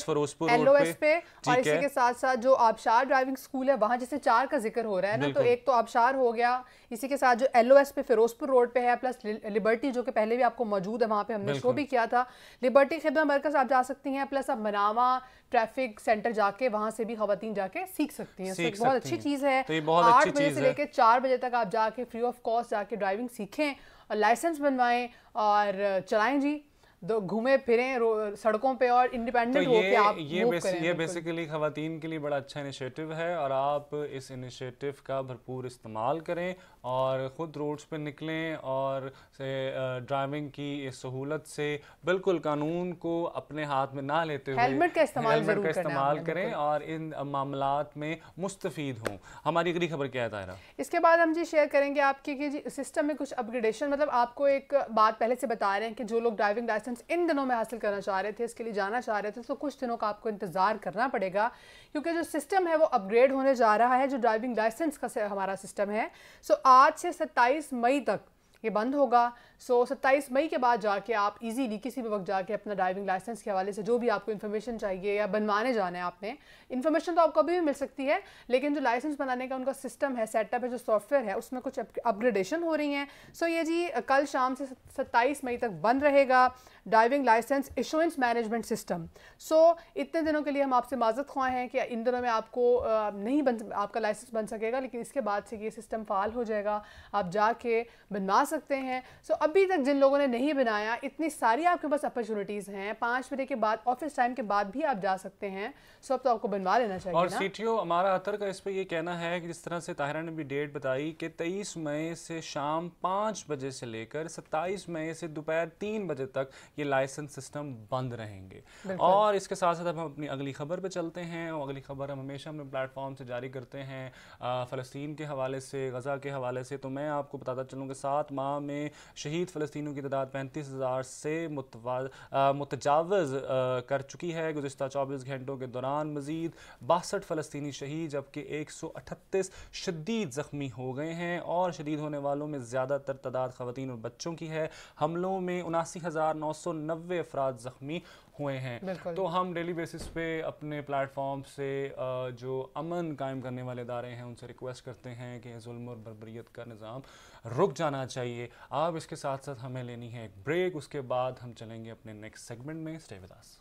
फिरोजपुर और इसी के साथ साथ जो आबशार ड्राइविंग स्कूल है वहाँ जैसे चार का जिक्र हो रहा है ना तो एक तो आबशार हो गया इसी के साथ जो एल ओ एस पे फिरोजपुर रोड पे है प्लस लिबर्टी जो कि पहले भी आपको मौजूद है वहाँ पे हमने शो भी किया था लिबर्टी खिदमा मरकज आप जा सकती हैं प्लस आप मनावा ट्रैफिक सेंटर जाके वहाँ से भी खातन जाके सीख सकती हैं तो बहुत अच्छी चीज़ है आठ बजे से लेकर चार बजे तक आप जाके फ्री ऑफ कॉस्ट जाके ड्राइविंग सीखें और लाइसेंस बनवाएं और चलाएं जी घूमे फिरे सड़कों पे और इंडिपेंडेंट तो होके आप ये बेस, ये बेसिकली खातन के लिए बड़ा अच्छा इनिशिएटिव है और आप इस इनिशिएटिव का भरपूर इस्तेमाल करें और ख़ुद रोड्स पे निकलें और से ड्राइविंग की इस सहूलत से बिल्कुल कानून को अपने हाथ में ना लेते हुए हेलमेट का इस्तेमाल हेलमेट का इस्तेमाल करें और इन मामला में मुस्तफ़ हों हमारी अगली खबर क्या है इसके बाद हम जी शेयर करेंगे आपकी कि जी सिस्टम में कुछ अपग्रेडेशन मतलब आपको एक बात पहले से बता रहे हैं कि जो लोग ड्राइविंग लाइसेंस लाइसेंस इन दिनों में हासिल करना चाह रहे थे इसके लिए जाना चाह रहे थे तो कुछ दिनों का आपको इंतज़ार करना पड़ेगा क्योंकि जो सिस्टम है वो अपग्रेड होने जा रहा है जो ड्राइविंग लाइसेंस का हमारा सिस्टम है सो आज से सत्ताईस मई तक ये बंद होगा सो so, 27 मई के बाद जाके आप इजीली किसी भी वक्त जाके अपना ड्राइविंग लाइसेंस के हवाले से जो भी आपको इन्फॉर्मेशन चाहिए या बनवाने जाना है आपने इन्फॉर्मेशन तो आपको अभी भी मिल सकती है लेकिन जो लाइसेंस बनाने का उनका सिस्टम है सेटअप है जो सॉफ्टवेयर है उसमें कुछ अपग्रेडेशन हो रही हैं सो so, ये जी कल शाम से सत्ताईस मई तक बंद रहेगा driving licence issuance management system so इतने दिनों के लिए हम आपसे माजत ख्वाह हैं कि इन दिनों में आपको नहीं बन आपका लाइसेंस बन सकेगा लेकिन इसके बाद से ये सिस्टम फ़ाल हो जाएगा आप जाके बनवा सकते हैं सो अभी तक जिन लोगों ने नहीं बनाया इतनी सारी आपके पास अपॉर्चुनिटीज़ हैं पाँच बजे के बाद ऑफिस टाइम के बाद भी आप जा सकते हैं सो अब तो आपको बनवा लेना चाहिए और सी टी हमारा अतर का इस पर यह कहना है कि जिस तरह से ताहरा ने भी डेट बताई कि तेईस मई से शाम पाँच बजे से लेकर सत्ताईस मई से दोपहर तीन बजे तक ये लाइसेंस सिस्टम बंद रहेंगे और इसके साथ साथ हम अपनी अगली खबर पर चलते हैं और अगली खबर हम हमेशा अपने प्लेटफॉर्म से जारी करते हैं फ़लस्तीन के हवाले से गज़ा के हवाले से तो मैं आपको बताता चलूँ कि सात माह में शहीद फ़लस्तियों की तादाद पैंतीस हज़ार से मुतजावज़ कर चुकी है गुजशत चौबीस घंटों के दौरान मज़ीद बासठ फ़लस्तनी शहीद जबकि एक सौ अठतीस शदीद ज़ख्मी हो गए हैं और शदीद होने वालों में ज़्यादातर तादाद ख़वान और बच्चों की है हमलों में उनासी हज़ार नौ सौ नब्बे अफराद ज़ख्मी हुए हैं तो हम डेली बेसिस पे अपने प्लेटफॉर्म से जो अमन कायम करने वाले इदारे हैं उनसे रिक्वेस्ट करते हैं कि जुल्म और बरबरीत का निज़ाम रुक जाना चाहिए आप इसके साथ साथ हमें लेनी है एक ब्रेक उसके बाद हम चलेंगे अपने नेक्स्ट सेगमेंट में स्टेविदास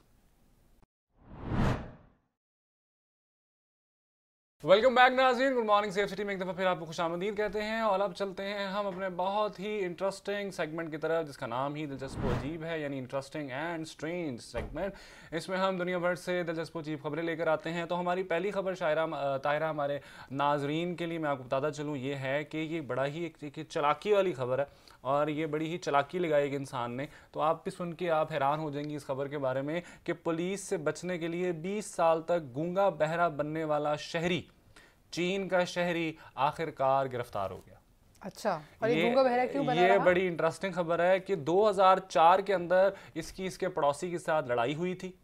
welcome back Nazeen good morning safe city में एक दफ़ा फिर आपको खुश कहते हैं और अब चलते हैं हम अपने बहुत ही इंटरेस्टिंग सेगमेंट की तरफ जिसका नाम ही दिलचस्प अजीब है यानी इंटरेस्टिंग एंड स्ट्रेंज सेगमेंट इसमें हम दुनिया भर से दिलचस्प अजीब खबरें लेकर आते हैं तो हमारी पहली खबर शायरा तायरा हमारे नाजरीन के लिए मैं आपको बताता चलूँ ये है कि ये बड़ा ही एक, एक चलाकी वाली खबर है और ये बड़ी ही चलाकी लगाई एक इंसान ने तो आप भी सुन के आप हैरान हो जाएंगी इस खबर के बारे में कि पुलिस से बचने के लिए 20 साल तक गूंगा बहरा बनने वाला शहरी चीन का शहरी आखिरकार गिरफ्तार हो गया अच्छा और ये, गूंगा बहरा क्यों बना ये रहा? बड़ी इंटरेस्टिंग खबर है कि 2004 के अंदर इसकी इसके पड़ोसी के साथ लड़ाई हुई थी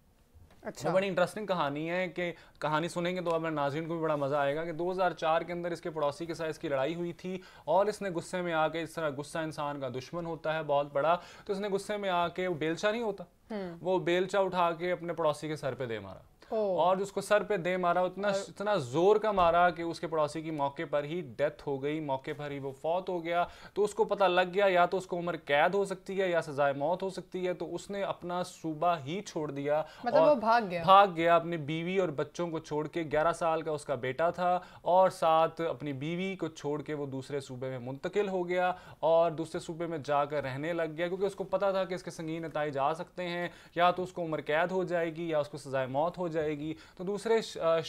अच्छा बड़ी इंटरेस्टिंग कहानी है कि कहानी सुनेंगे तो अपने नाजरन को भी बड़ा मजा आएगा कि 2004 के अंदर इसके पड़ोसी के साथ इसकी लड़ाई हुई थी और इसने गुस्से में आके इस तरह गुस्सा इंसान का दुश्मन होता है बहुत बड़ा तो इसने गुस्से में आके बेलचा नहीं होता हम्म। वो बेलचा उठा के अपने पड़ोसी के सर पे दे मारा Oh. और उसको सर पे दे मारा उतना इतना जोर का मारा कि उसके पड़ोसी की मौके पर ही डेथ हो गई मौके पर ही वो फौत हो गया तो उसको पता लग गया या तो उसको उम्र कैद हो सकती है या सजाए मौत हो सकती है तो उसने अपना सूबा ही छोड़ दिया मतलब और वो भाग गया भाग गया अपनी बीवी और बच्चों को छोड़ के ग्यारह साल का उसका बेटा था और साथ अपनी बीवी को छोड़ के वो दूसरे सूबे में मुंतकिल हो गया और दूसरे सूबे में जाकर रहने लग गया क्योंकि उसको पता था कि इसके संगीन नतज आ सकते हैं या तो उसको उम्र कैद हो जाएगी या उसको सजाए मौत हो जाएगी जाएगी तो दूसरे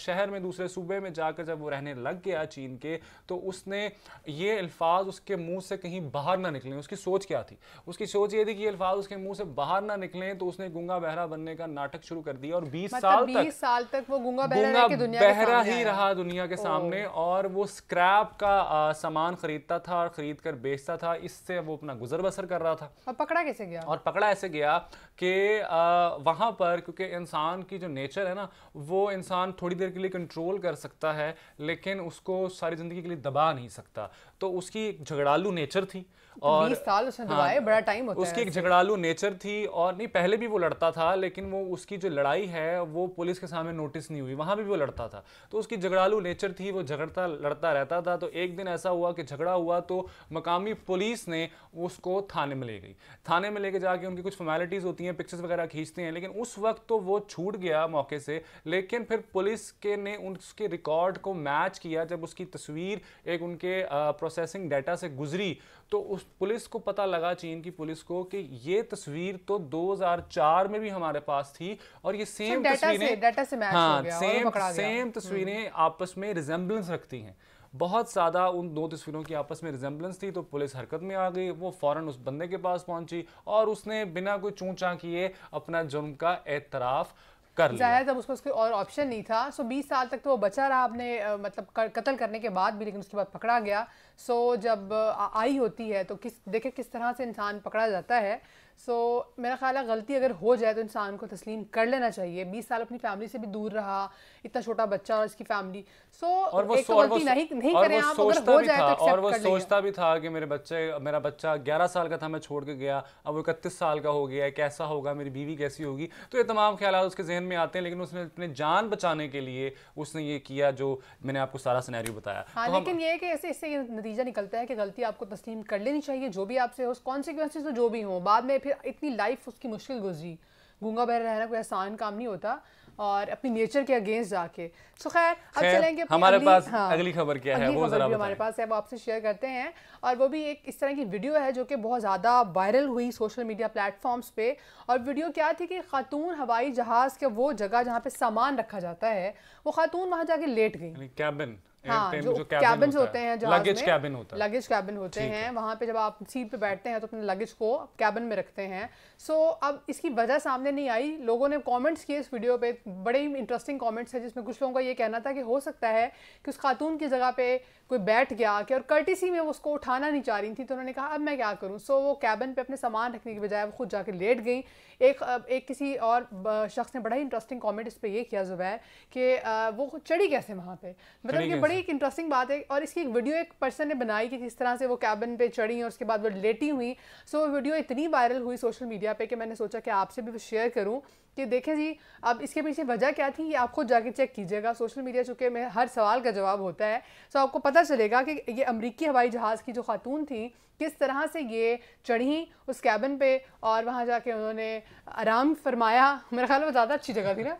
शहर में दूसरे सूबे में जाकर जब वो रहने लग गया चीन के तो उसने ये अल्फाज उसके मुंह से कहीं बाहर ना निकलें उसकी सोच क्या थी उसकी सोच ये थी कि ये अल्फाज उसके मुंह से बाहर ना निकलें तो उसने गुंगा बहरा बनने का नाटक शुरू कर दिया और बीस मतलब साल तक साल तक वो गुंगा बहरा, गुंगा बहरा ही रहा दुनिया के सामने और वो स्क्रैप का सामान खरीदता था और खरीद कर बेचता था इससे वो अपना गुजर बसर कर रहा था और पकड़ा कैसे गया और पकड़ा ऐसे गया कि वहां पर क्योंकि इंसान की जो नेचर है ना वो इंसान थोड़ी देर के लिए कंट्रोल कर सकता है लेकिन उसको सारी ज़िंदगी के लिए दबा नहीं सकता तो उसकी एक झगड़ालू नेचर थी तो और साल उसने हाँ, बड़ा टाइम होता उसकी एक झगड़ालू नेचर थी और नहीं पहले भी वो लड़ता था लेकिन वो उसकी जो लड़ाई है वो पुलिस के सामने नोटिस नहीं हुई वहां भी वो लड़ता था तो उसकी झगड़ालू नेचर थी वो झगड़ता लड़ता रहता था तो एक दिन ऐसा हुआ कि झगड़ा हुआ तो मकामी पुलिस ने उसको थाने में ले गई थाने में लेके जाके उनकी कुछ फॉर्मेलिटीज़ होती हैं पिक्चर्स वगैरह खींचते हैं लेकिन उस वक्त तो वो छूट गया मौके से लेकिन फिर पुलिस के ने उसके रिकॉर्ड को मैच किया जब उसकी तस्वीर एक उनके प्रोसेसिंग डाटा से गुजरी तो उस पुलिस को पता लगा चीन की पुलिस को कि ये तस्वीर तो 2004 में भी हमारे पास थी और ये सेम तस्वीरें से, से हाँ, सेम हम्म। सेम तस्वीरें आपस में रिजेंबलेंस रखती हैं बहुत ज़्यादा उन दो तस्वीरों की आपस में रिजेंबलेंस थी तो पुलिस हरकत में आ गई वो फ़ौरन उस बंदे के पास पहुंची और उसने बिना कोई चूचा किए अपना जुर्म का एतराफ़ कर जाहिर जब उसको उसके और ऑप्शन नहीं था सो 20 साल तक तो वो बचा रहा आपने मतलब कत्ल करने के बाद भी लेकिन उसके बाद पकड़ा गया सो जब आई होती है तो किस देखे किस तरह से इंसान पकड़ा जाता है सो so, मेरा ख्याल है गलती अगर हो जाए तो इंसान को तस्लीम कर लेना चाहिए बीस साल अपनी फैमिली से भी दूर रहा इतना छोटा बच्चा और इसकी फैमिली तो सो so, गलती नहीं नहीं करें आप अगर हो जाए तो और वो सोचता भी था कि मेरे बच्चे मेरा बच्चा ग्यारह साल का था मैं छोड़ के गया अब वो इकतीस साल का हो गया कैसा होगा मेरी बीवी कैसी होगी तो ये तमाम ख्याल उसके जहन में आते हैं लेकिन उसने अपने जान बचाने के लिए उसने ये किया जो मैंने आपको सारा सिनेरियो बताया हाँ तो लेकिन ये कि ऐसे इससे नतीजा निकलता है कि गलती आपको तस्लीम कर लेनी चाहिए जो भी आपसे हो कॉन्सिक्वेंसिस तो जो भी हों बाद में फिर इतनी लाइफ उसकी मुश्किल गुजरी गूंगा बहरा रहना कोई आसान काम नहीं होता और अपनी नेचर के अगेंस्ट जाके सो खैर अब चलेंगे हमारे अगली, पास हाँ, अगली खबर क्या अगली है वो जरा हमारे पास है वो आपसे शेयर करते हैं और वो भी एक इस तरह की वीडियो है जो कि बहुत ज़्यादा वायरल हुई सोशल मीडिया प्लेटफॉर्म्स पे और वीडियो क्या थी कि खातून हवाई जहाज़ के वो जगह जहाँ पे सामान रखा जाता है वो खातून वहाँ जाके लेट गई कैबिन हाँ, जो, कैबिन होते हैं लगेज कैबिन लगेज कैबिन होते हैं वहां पे जब आप सीट पे बैठते हैं तो अपने लगेज को कैबिन में रखते हैं सो so, अब इसकी वजह सामने नहीं आई लोगों ने कमेंट्स किए इस वीडियो पे बड़े ही इंटरेस्टिंग कमेंट्स है जिसमें कुछ लोगों का ये कहना था कि हो सकता है कि उस खातून की जगह पे कोई बैठ गया कि और कर्टिसी में वो उसको उठाना नहीं चाह रही थी तो उन्होंने कहा अब मैं क्या करूँ सो so, वो कैबिन पे अपने सामान रखने की बजाय वो खुद जाके लेट गई एक एक किसी और शख्स ने बड़ा ही इंटरेस्टिंग कॉमेंट इस पर यह किया जुबैर कि वो चढ़ी कैसे वहाँ पे मतलब ये बड़ी एक इंटरेस्टिंग बात है और इसकी एक वीडियो एक पर्सन ने बनाई कि किस तरह से वो कैबिन पे चढ़ी और उसके बाद वो लेटी हुई सो वीडियो इतनी वायरल हुई सोशल मीडिया पे कि मैंने सोचा कि आपसे भी शेयर करूँ कि देखें जी अब इसके पीछे वजह क्या थी ये आप खुद जाके चेक कीजिएगा सोशल मीडिया चूँकि मैं हर सवाल का जवाब होता है सो तो आपको पता चलेगा कि ये अमरीकी हवाई जहाज़ की जो खातून थी किस तरह से ये चढ़ी उस कैबिन पे और वहाँ जाके उन्होंने आराम फरमाया मेरा ख्याल में ज़्यादा अच्छी जगह थी ना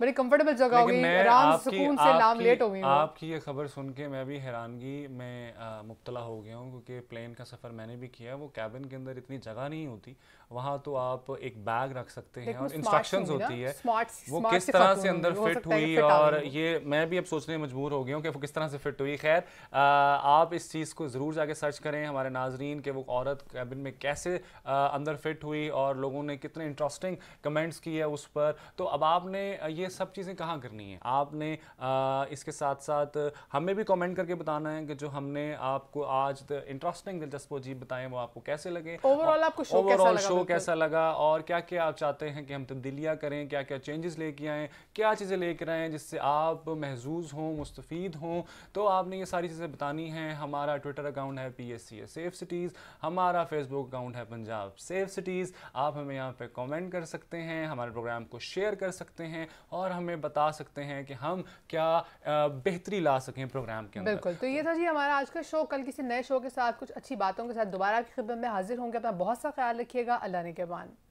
बड़ी कंफर्टेबल जगह गई आराम सुकून से नाम लेट गई आपकी ये खबर सुन के मैं भी हैरानगी में मुबतला हो गया हूँ क्योंकि प्लेन का सफ़र मैंने भी किया वो कैबिन के अंदर इतनी जगह नहीं होती वहाँ तो आप एक बैग रख सकते हैं और इंस्ट्रक्शन होती है वो किस तरह से अंदर फिट हुई और ये मैं भी अब सोचने मजबूर हो गया हूँ कि वो किस तरह से फिट हुई खैर आप इस चीज़ को ज़रूर जाके सर्च करें हमारे नाजरीन के वो औरत कैबिन में कैसे अंदर फिट हुई और लोगों ने कितने इंटरेस्टिंग कमेंट्स किए उस पर तो अब आपने ये सब चीज़ें कहाँ करनी है आपने आ, इसके साथ साथ हमें भी कमेंट करके बताना है कि जो हमने आपको आज इंटरेस्टिंग दिलचस्प अजीब बताएं वो आपको कैसे लगे ओवरऑल आपको शो कैसा लगा शो कैसा लगा और क्या क्या आप चाहते हैं कि हम तब्दीलियाँ करें क्या क्या चेंजेस लेके आए क्या चीज़ें लेकर आएँ जिससे आप महजूज हों मुस्तफ़ीद हों तो आपने ये सारी चीज़ें बतानी हैं हमारा ट्विटर अकाउंट है P S C safe cities हमारा फेसबुक अकाउंट है पंजाब सेफ सिटीज़ आप हमें यहाँ पर कॉमेंट कर सकते हैं हमारे प्रोग्राम को शेयर कर सकते हैं और और हमें बता सकते हैं कि हम क्या बेहतरी ला सकें प्रोग्राम के अंदर बिल्कुल तो ये था जी हमारा आज का शो कल किसी नए शो के साथ कुछ अच्छी बातों के साथ दोबारा की खिदमत में हाजिर होंगे अपना बहुत सा ख्याल रखिएगा अल्लाह ने के बान